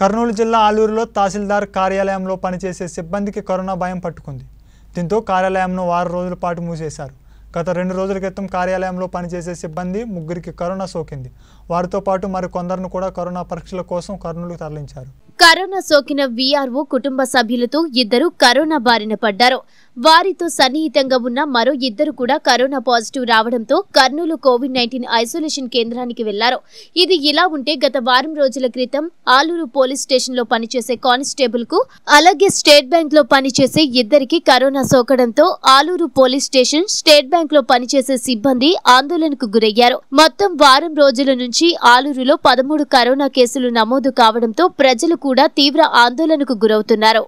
కర్నూలు జిల్లా ఆలూరులో తహసీల్దార్ కార్యాలయంలో పనిచేసే సిబ్బందికి కరోనా భయం పట్టుకుంది దీంతో కార్యాలయంను వారం రోజుల పాటు మూసేశారు గత రెండు రోజుల క్రితం కార్యాలయంలో పనిచేసే సిబ్బంది ముగ్గురికి కరోనా సోకింది వారితో పాటు మరి కొందరిని కూడా కరోనా పరీక్షల కోసం కర్నూలుకు తరలించారు కరోనా సోకిన వీఆర్ఓ కుటుంబ సభ్యులతో ఇద్దరు కరోనా బారిన పడ్డారు వారితో సన్నిహితంగా ఉన్న మరో ఇద్దరు కూడా కరోనా పాజిటివ్ రావడంతో కర్నూలు కోవిడ్ నైన్టీన్ ఐసోలేషన్ కేంద్రానికి వెళ్లారు ఇది ఇలా ఉంటే గత వారం రోజుల క్రితం ఆలూరు పోలీస్ స్టేషన్ లో పనిచేసే కానిస్టేబుల్ కు అలాగే స్టేట్ బ్యాంక్ లో పనిచేసే ఇద్దరికి కరోనా సోకడంతో Aluru police station state bank లో పనిచేసే సిబ్బంది ఆందోళనకు గురయ్యారు మొత్తం వారం రోజుల నుంచి ఆలూరులో పదమూడు కరోనా కేసులు నమోదు కావడంతో ప్రజలు కూడా తీవ్ర ఆందోళనకు గురవుతున్నారు